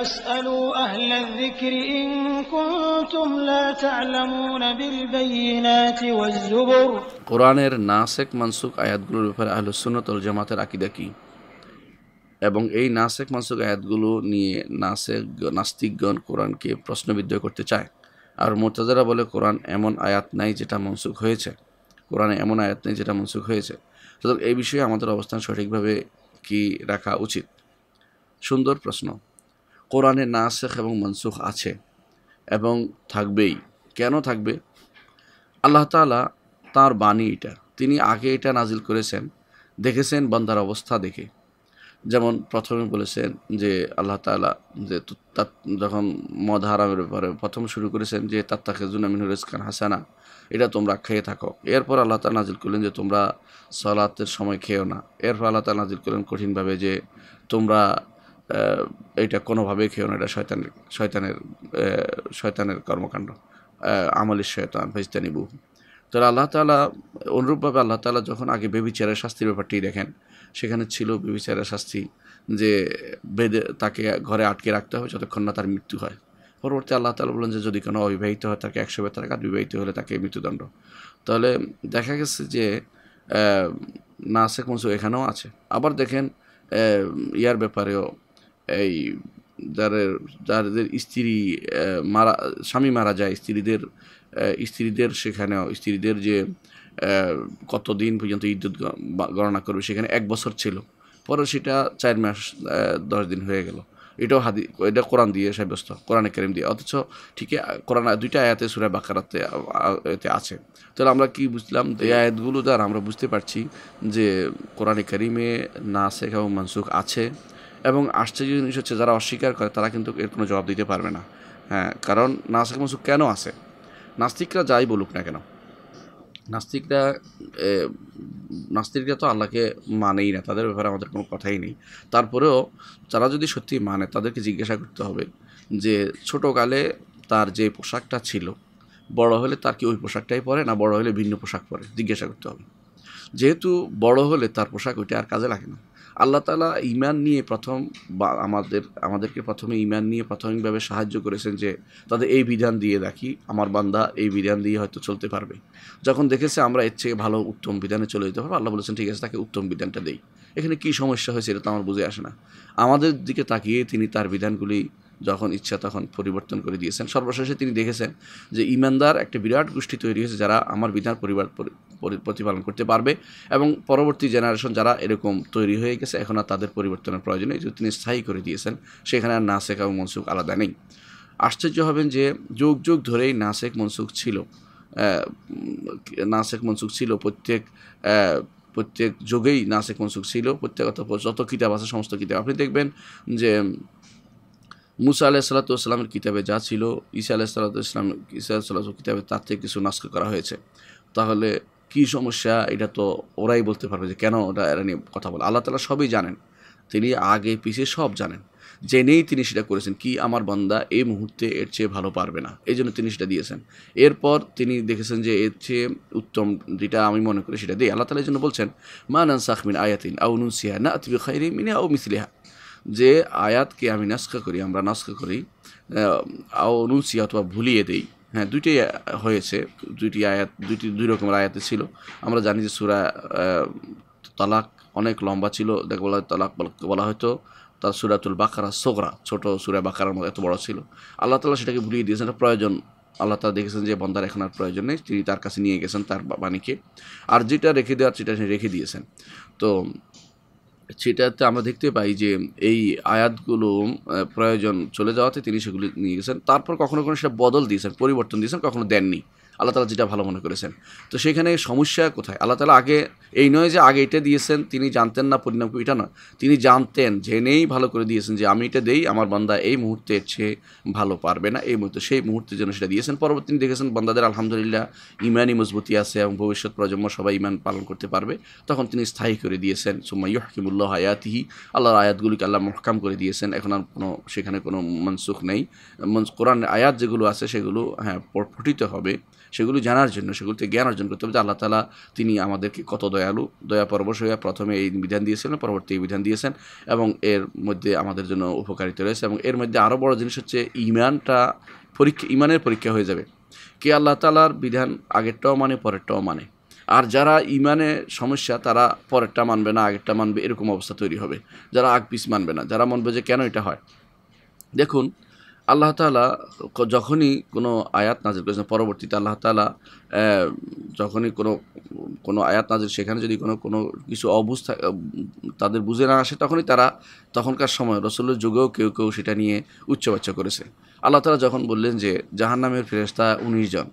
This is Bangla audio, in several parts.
কোরআনের নাসেক মানসুক আয়াতগুলোর ব্যাপারে আহলে সুন্নাত জামাতের আকিদা কি এবং এই নাসেক মানসুক আয়াতগুলো নিয়ে নাসেক নাস্তিকগণ কোরআনকে প্রশ্নবিদ্ধ করতে চায় আর মোর্তাজারা বলে কোরআন এমন আয়াত নাই যেটা মনসুখ হয়েছে কোরআনে এমন আয়াত নেই যেটা মনসুখ হয়েছে সুতরাং এই বিষয়ে আমাদের অবস্থান সঠিকভাবে কি রাখা উচিত সুন্দর প্রশ্ন কোরআনে নাসেখ এবং মনসুখ আছে এবং থাকবেই কেন থাকবে আল্লাহ তালা তার বাণী এটা তিনি আগে এটা নাজিল করেছেন দেখেছেন বন্দার অবস্থা দেখে যেমন প্রথমে বলেছেন যে আল্লাহ তালা যে যখন মদ হারামের ব্যাপারে প্রথম শুরু করেছেন যে জুন জুনামিনুর ইসকান হাসানা এটা তোমরা খেয়ে থাকো এরপর আল্লাহ তালা নাজিল করলেন যে তোমরা সলাতের সময় খেয়েও না এরপর আল্লাহ তালা নাজিল করলেন কঠিনভাবে যে তোমরা এটা কোনোভাবেই খেয়েও না এটা শয়তানের শয়তানের শয়তানের কর্মকাণ্ড আমলের শয়তান ভেজতানিবু তাহলে আল্লাহ তালা অনুরূপভাবে আল্লাহ তালা যখন আগে বেবিচারের শাস্তির ব্যাপারটি দেখেন সেখানে ছিল বেবিচারের শাস্তি যে বেদে তাকে ঘরে আটকে রাখতে হবে যতক্ষণ না তার মৃত্যু হয় পরবর্তী আল্লাহ তালা বলেন যে যদি কোনো অবিবাহিত হয় তাকে একশো বেতার কাজ বিবাহিত হলে তাকে মৃত্যুদণ্ড তাহলে দেখা গেছে যে নাসেক মনসু এখানেও আছে আবার দেখেন ইয়ার ব্যাপারেও এই যাদের যাদের স্ত্রী মারা স্বামী মারা যায় স্ত্রীদের স্ত্রীদের সেখানে স্ত্রীদের যে কতদিন পর্যন্ত ইদ্যুৎ গণনা করবে সেখানে এক বছর ছিল পরে সেটা চার মাস দশ দিন হয়ে গেল এটাও হাদি এটা কোরআন দিয়ে সাব্যস্ত কোরআনে কেরিম দিয়ে অথচ ঠিকই কোরআন দুইটা আয়াতে সুরায় বাকারাতে এতে আছে তাহলে আমরা কি বুঝলাম এই আয়াতগুলো দ্বারা আমরা বুঝতে পারছি যে কোরআনে না শেখা এবং মানসুখ আছে এবং আশ্চর্য জিনিস হচ্ছে যারা অস্বীকার করে তারা কিন্তু এর কোনো জবাব দিতে পারবে না হ্যাঁ কারণ নাসিক মাসুক কেন আছে নাস্তিকরা যাই বলুক না কেন নাস্তিকরা নাস্তিকরা তো আল্লাহকে মানেই না তাদের ব্যাপারে আমাদের কোনো কথাই নেই তারপরেও তারা যদি সত্যি মানে তাদেরকে জিজ্ঞাসা করতে হবে যে ছোটোকালে তার যে পোশাকটা ছিল বড় হলে তার কি ওই পোশাকটাই পরে না বড় হলে ভিন্ন পোশাক পরে জিজ্ঞাসা করতে হবে যেহেতু বড় হলে তার পোশাক ওইটা আর কাজে লাগে না আল্লাহ তালা ইমান নিয়ে প্রথম বা আমাদের আমাদেরকে প্রথমে ইমান নিয়ে প্রাথমিকভাবে সাহায্য করেছেন যে তাদের এই বিধান দিয়ে দেখি আমার বান্দা এই বিধান দিয়ে হয়তো চলতে পারবে যখন দেখেছে আমরা এর থেকে ভালো উত্তম বিধানে চলে যেতে পারবো আল্লাহ বলেছেন ঠিক আছে তাকে উত্তম বিধানটা দেই এখানে কি সমস্যা হয়েছে এটা তো আমার বুঝে আসে না আমাদের দিকে তাকিয়ে তিনি তার বিধানগুলি যখন ইচ্ছা তখন পরিবর্তন করে দিয়েছেন সর্বশেষে তিনি দেখেছেন যে ইমানদার একটা বিরাট গোষ্ঠী তৈরি হয়েছে যারা আমার বিধান পরিবার প্রতিপালন করতে পারবে এবং পরবর্তী জেনারেশন যারা এরকম তৈরি হয়ে গেছে এখন আর তাদের পরিবর্তনের প্রয়োজন নেই তিনি স্থায়ী করে দিয়েছেন সেখানে আর নাসেক এবং মনসুখ আলাদা নেই আশ্চর্য হবেন যে যুগ যুগ ধরেই নাসেক মনসুখ ছিল নাসেক মনসুখ ছিল প্রত্যেক প্রত্যেক যুগেই নাসেক মনসুখ ছিল প্রত্যেক যত কিতাব আছে সমস্ত কিতাব আপনি দেখবেন যে মুসা আলাহ সাল্লামের কিতাবে যা ছিল ঈসা আলাহ সাল্লা ইসলাম ঈসা সাল্লাহ কিতাবে তার থেকে কিছু নাস্কা করা হয়েছে তাহলে কি সমস্যা এটা তো ওরাই বলতে পারবে যে কেন ওটা এরা নিয়ে কথা বলে আল্লাহ তালা সবই জানেন তিনি আগে পিছিয়ে সব জানেন জেনেই তিনি সেটা করেছেন কি আমার বন্দা এই মুহূর্তে এর চেয়ে ভালো পারবে না এই জন্য তিনি সেটা দিয়েছেন এরপর তিনি দেখেছেন যে এর চেয়ে উত্তম যেটা আমি মনে করি সেটা দিই আল্লাহ তালা এই জন্য বলছেন মা নান সাকমিন আয়াতিন আউনুন সিহা না আতিবি খাই মিনে আউ মিসলিহা যে আয়াতকে আমি নাস্কা করি আমরা নাস্কা করি অনুসি অথবা ভুলিয়ে দেই হ্যাঁ দুইটি হয়েছে দুইটি আয়াত দুইটি দুই রকমের আয়াতে ছিল আমরা জানি যে সুরা তালাক অনেক লম্বা ছিল দেখ বলা তালাক বলা হয়তো তার সুরাতুল বাকারা সোগরা ছোট সুরা বাকারার মতো এত বড় ছিল আল্লাহ তালা সেটাকে ভুলিয়ে দিয়েছেন একটা প্রয়োজন আল্লাহ তালা দেখেছেন যে বন্দার এখন আর প্রয়োজন নেই তিনি তার কাছে নিয়ে গেছেন তার বাণীকে আর যেটা রেখে দেওয়ার সেটা রেখে দিয়েছেন তো সেটাতে আমরা দেখতে পাই যে এই আয়াতগুলো প্রয়োজন চলে যাওয়াতে তিনি সেগুলি নিয়ে গেছেন তারপর কখনো কখনো সেটা বদল দিয়েছেন পরিবর্তন দিয়েছেন কখনো দেননি আল্লাহ তালা যেটা ভালো মনে করেছেন তো সেখানে সমস্যা কোথায় আল্লাহ তালা আগে এই নয় যে আগে এটা দিয়েছেন তিনি জানতেন না পরিণাম এটা নয় তিনি জানতেন জেনেই ভালো করে দিয়েছেন যে আমি এটা দেই আমার বান্দা এই মুহূর্তে সে ভালো পারবে না এই মুহূর্তে সেই মুহূর্তের জন্য সেটা দিয়েছেন পরবর্তী দেখেছেন বান্দাদের আলহামদুলিল্লাহ ইমানই মজবুতি আছে এবং ভবিষ্যৎ প্রজন্ম সবাই ইমান পালন করতে পারবে তখন তিনি স্থায়ী করে দিয়েছেন সুমাইয় হাকিমুল্লাহ আয়াতিহি আল্লাহর আয়াতগুলিকে আল্লাহ মহকাম করে দিয়েছেন এখন আর কোনো সেখানে কোনো মনসুখ নেই কোরআন আয়াত যেগুলো আছে সেগুলো হ্যাঁ পঠিত হবে সেগুলো জানার জন্য সেগুলোতে জ্ঞান অর্জন করতে হবে যে আল্লাহ তালা তিনি আমাদেরকে কত দয়া দয়ালু দয়া পরবশ হইয়া প্রথমে এই বিধান দিয়েছিলেন পরবর্তী এই বিধান দিয়েছেন এবং এর মধ্যে আমাদের জন্য উপকারিত রয়েছে এবং এর মধ্যে আরও বড় জিনিস হচ্ছে ইমানটা পরীক্ষা ইমানের পরীক্ষা হয়ে যাবে কে আল্লাহ তালার বিধান আগেরটাও মানে পরেরটাও মানে আর যারা ইমানে সমস্যা তারা পরেরটা মানবে না আগেরটা মানবে এরকম অবস্থা তৈরি হবে যারা আগ পিস মানবে না যারা মানবে যে কেন এটা হয় দেখুন আল্লাহ তালা যখনই কোনো আয়াত নাজির করেছেন পরবর্তীতে আল্লাহ তালা যখনই কোনো কোনো আয়াত নাজির সেখানে যদি কোনো কোনো কিছু অবস্থা তাদের বুঝে না আসে তখনই তারা তখনকার সময় রসুলের যুগেও কেউ কেউ সেটা নিয়ে উচ্চবাচ্চা করেছে আল্লাহ তালা যখন বললেন যে জাহান নামের ফেরেস্তা উনিশ জন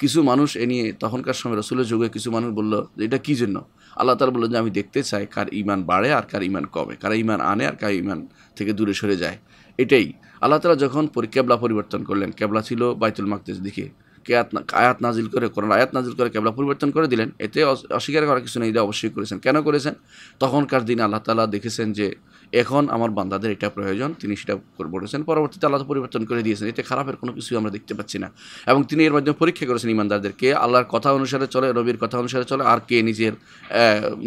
কিছু মানুষ এ নিয়ে তখনকার সময় রসুলের যুগে কিছু মানুষ বলল যে এটা কী জন্য আল্লাহ তালা বললেন যে আমি দেখতে চাই কার ইমান বাড়ে আর কার ইমান কমে কার ইমান আনে আর কার ইমান থেকে দূরে সরে যায় এটাই আল্লাহ তালা যখন কেবলা পরিবর্তন করলেন কেবলা ছিল বাইতুল মাকদেশ দিকে কেয়াত আয়াত নাজিল করে কোরআন আয়াত নাজিল করে কেবলা পরিবর্তন করে দিলেন এতে অস্বীকার করার কিছু নেই এটা অবশ্যই করেছেন কেন করেছেন তখনকার দিনে আল্লাহ তালা দেখেছেন যে এখন আমার বান্দাদের এটা প্রয়োজন তিনি সেটা বলেছেন পরবর্তীতে আল্লাহ পরিবর্তন করে দিয়েছেন এতে খারাপের কোনো কিছু আমরা দেখতে পাচ্ছি না এবং তিনি এর মাধ্যমে পরীক্ষা করেছেন কে আল্লাহর কথা অনুসারে চলে রবির কথা অনুসারে চলে আর কে নিজের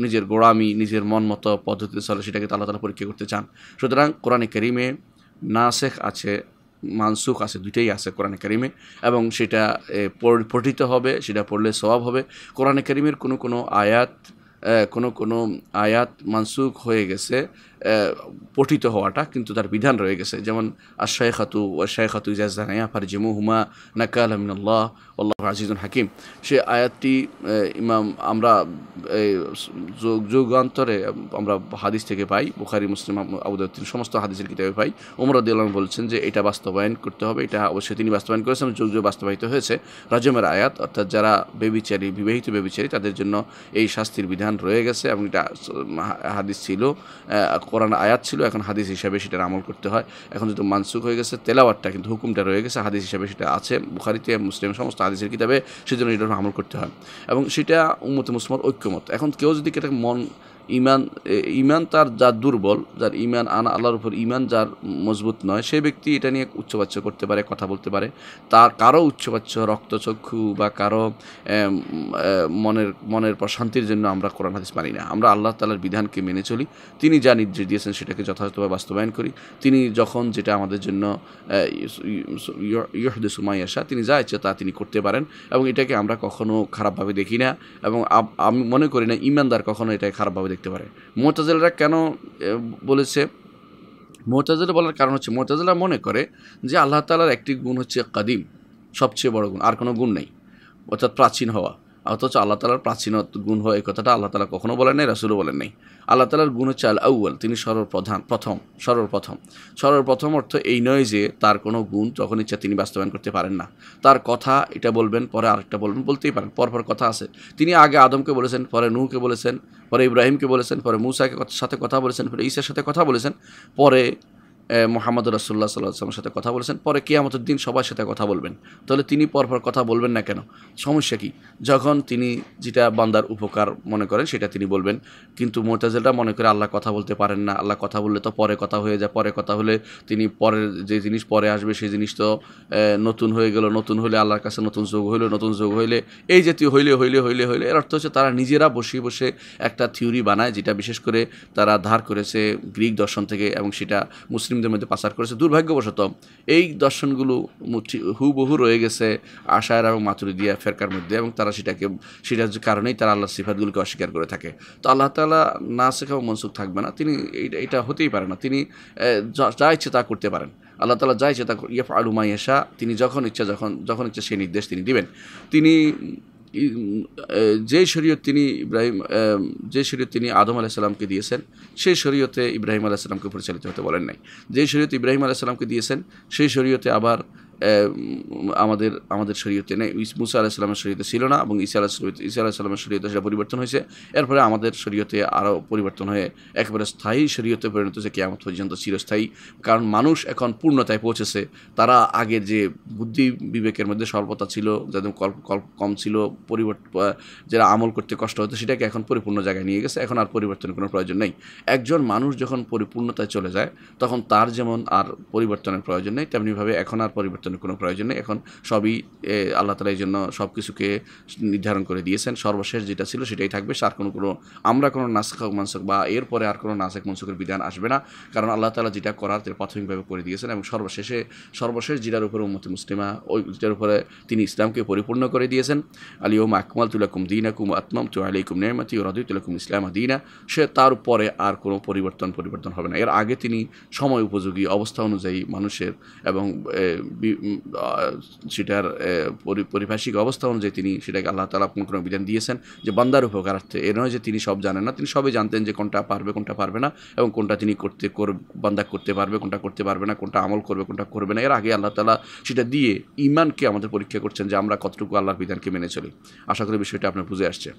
নিজের গোড়ামি নিজের মন মতো পদ্ধতিতে চলে সেটাকে আল্লাহ তালা পরীক্ষা করতে চান সুতরাং কোরআনে করিমে নাসেখ আছে মানসুখ আছে দুইটাই আছে কোরআনে কারিমে এবং সেটা পঠিত হবে সেটা পড়লে স্বভাব হবে কোরআনে কারিমের কোনো কোনো আয়াত কোনো কোনো আয়াত মানসুখ হয়ে গেছে পঠিত হওয়াটা কিন্তু তার বিধান রয়ে গেছে যেমন আশায় খাতু শায় খাতু ইজাজানায়া ফারজিমু হুমা নাকাল আমিনুল্লাহ আল্লাহ আজিজুল হাকিম সে আয়াতটি ইমাম আমরা যুগান্তরে আমরা হাদিস থেকে পাই বুখারি মুসলিম আবুদিন সমস্ত হাদিসের কিতাবে পাই ওমরাদুল্লাহ বলছেন যে এটা বাস্তবায়ন করতে হবে এটা অবশ্যই তিনি বাস্তবায়ন করেছেন যোগ যোগ বাস্তবায়িত হয়েছে রাজমের আয়াত অর্থাৎ যারা বেবিচারী বিবাহিত বেবিচারী তাদের জন্য এই শাস্তির বিধান রয়ে গেছে এবং এটা হাদিস ছিল কোরআন আয়াত ছিল এখন হাদিস হিসাবে সেটার আমল করতে হয় এখন যেহেতু মানসুখ হয়ে গেছে তেলাওয়ারটা কিন্তু হুকুমটা রয়ে গেছে হাদিস হিসাবে সেটা আছে বুখারিতে মুসলিম সমস্ত হাদিসের কিতাবে সেজন্য এটার আমল করতে হয় এবং সেটা উন্মত মুসলমান ঐক্যমত এখন কেউ যদি কেটে মন ইমান ইমান তার যার দুর্বল যার ইমান আনা আল্লাহর উপর ইমান যার মজবুত নয় সে ব্যক্তি এটা নিয়ে উচ্চবাচ্য করতে পারে কথা বলতে পারে তার কারো উচ্চবাচ্য রক্তচক্ষু বা কারো মনের মনের প্রশান্তির জন্য আমরা কোরআন হাদিস মানি না আমরা আল্লাহ তালার বিধানকে মেনে চলি তিনি যা নির্দেশ দিয়েছেন সেটাকে যথাযথভাবে বাস্তবায়ন করি তিনি যখন যেটা আমাদের জন্য ইহদে সুমাই আসা তিনি যা ইচ্ছে তা তিনি করতে পারেন এবং এটাকে আমরা কখনো খারাপভাবে দেখি না এবং আমি মনে করি না ইমানদার কখনো এটাকে খারাপভাবে দেখি লিখতে পারে মোতাজেলরা কেন বলেছে মোতাজেলা বলার কারণ হচ্ছে মোতাজেলা মনে করে যে আল্লাহ তালার একটি গুণ হচ্ছে কাদিম সবচেয়ে বড় গুণ আর কোনো গুণ নেই অর্থাৎ প্রাচীন হওয়া অথচ আল্লাহ তালার প্রাচীনত গুণ হয় এই কথাটা আল্লাহ তালা কখনো বলেন নাই রাসুলও বলেন নাই আল্লাহ তালার গুণ হচ্ছে আল আউ্য়াল তিনি সর্বপ্রধান প্রথম সর্বপ্রথম সর্বপ্রথম অর্থ এই নয় যে তার কোনো গুণ যখন ইচ্ছা তিনি বাস্তবায়ন করতে পারেন না তার কথা এটা বলবেন পরে আরেকটা বলবেন বলতেই পারেন পরপর কথা আছে তিনি আগে আদমকে বলেছেন পরে নুহকে বলেছেন পরে ইব্রাহিমকে বলেছেন পরে মুসাকে সাথে কথা বলেছেন পরে ঈশার সাথে কথা বলেছেন পরে মোহাম্মদ রসুল্লাহ সাল্লাহামের সাথে কথা বলেছেন পরে কেয়ামতের দিন সবার সাথে কথা বলবেন তাহলে তিনি পরপর কথা বলবেন না কেন সমস্যা কী যখন তিনি যেটা বান্দার উপকার মনে করেন সেটা তিনি বলবেন কিন্তু মোতাজেলরা মনে করে আল্লাহ কথা বলতে পারেন না আল্লাহ কথা বললে তো পরে কথা হয়ে যায় পরে কথা হলে তিনি পরের যে জিনিস পরে আসবে সেই জিনিস তো নতুন হয়ে গেল নতুন হলে আল্লাহর কাছে নতুন যোগ হইলো নতুন যোগ হইলে এই জাতীয় হইলে হইলে হইলে হইলে এর অর্থ হচ্ছে তারা নিজেরা বসে বসে একটা থিওরি বানায় যেটা বিশেষ করে তারা ধার করেছে গ্রিক দর্শন থেকে এবং সেটা মুসলিম মুসলিমদের মধ্যে পাচার করেছে দুর্ভাগ্যবশত এই দর্শনগুলো হুবহু রয়ে গেছে আশায়রা এবং দিয়া ফেরকার মধ্যে এবং তারা সেটাকে সেটার কারণেই তারা আল্লাহ সিফাতগুলোকে অস্বীকার করে থাকে তো আল্লাহ তালা না শেখা মনসুখ থাকবে না তিনি এটা হতেই পারে না তিনি যা ইচ্ছে তা করতে পারেন আল্লাহ তালা যা ইচ্ছে তা ইয়ে আলুমাই এসা তিনি যখন ইচ্ছা যখন যখন ইচ্ছা সেই নির্দেশ তিনি দিবেন তিনি যে শরীয়ত তিনি ইব্রাহিম যে শরীয়ত তিনি আদম আলাহিসাল্লামকে দিয়েছেন সেই শরীয়তে ইব্রাহিম আলাহিসাল্লামকে পরিচালিত হতে বলেন নাই যে শরীয়ত ইব্রাহিম আলাহিসাল্লামকে দিয়েছেন সেই শরীয়তে আবার আমাদের আমাদের শরীয়তে নেই মুসা আলাহ সাল্লামের শরীয়তে ছিল না এবং ইসা আলাহ ইসা আলাহ সাল্লামের শরীয়তে সেটা পরিবর্তন হয়েছে এরপরে আমাদের শরীয়তে আরও পরিবর্তন হয়ে একেবারে স্থায়ী শরীয়তে পরিণত হয়েছে কেয়ামত পর্যন্ত চিরস্থায়ী কারণ মানুষ এখন পূর্ণতায় পৌঁছেছে তারা আগে যে বুদ্ধি বিবেকের মধ্যে স্বল্পতা ছিল যাদের কম ছিল পরিবর্তন যারা আমল করতে কষ্ট হতো সেটাকে এখন পরিপূর্ণ জায়গায় নিয়ে গেছে এখন আর পরিবর্তনের কোনো প্রয়োজন নেই একজন মানুষ যখন পরিপূর্ণতায় চলে যায় তখন তার যেমন আর পরিবর্তনের প্রয়োজন নেই তেমনিভাবে এখন আর পরিবর্তন পরিবর্তনের কোনো প্রয়োজন নেই এখন সবই আল্লাহ তালা এই জন্য সব কিছুকে নির্ধারণ করে দিয়েছেন সর্বশেষ যেটা ছিল সেটাই থাকবে আর কোনো কোনো আমরা কোনো নাসেক মানসক বা এরপরে আর কোনো নাসেক মনসুকের বিধান আসবে না কারণ আল্লাহ তালা যেটা করার তিনি প্রাথমিকভাবে করে দিয়েছেন এবং সর্বশেষে সর্বশেষ জিরার উপরে উম্মতি মুসলিমা ওই যেটার উপরে তিনি ইসলামকে পরিপূর্ণ করে দিয়েছেন ওম আকমাল তুলাকুম কুম আত্মাম তু আলিকুম নেমাতি ও রদি তুলাকুম ইসলাম দিনা সে তার উপরে আর কোনো পরিবর্তন পরিবর্তন হবে না এর আগে তিনি সময় উপযোগী অবস্থা অনুযায়ী মানুষের এবং সেটার পরিভাষিক অবস্থা অনুযায়ী তিনি সেটাকে আল্লাহ তালা কোনো কোনো বিধান দিয়েছেন যে বান্দার উপকারার্থে এ নয় যে তিনি সব জানেন না তিনি সবই জানতেন যে কোনটা পারবে কোনটা পারবে না এবং কোনটা তিনি করতে কর বান্দা করতে পারবে কোনটা করতে পারবে না কোনটা আমল করবে কোনটা করবে না এর আগে আল্লাহ তালা সেটা দিয়ে ইমানকে আমাদের পরীক্ষা করছেন যে আমরা কতটুকু আল্লাহর বিধানকে মেনে চলি আশা করি বিষয়টা আপনার বুঝে আসছে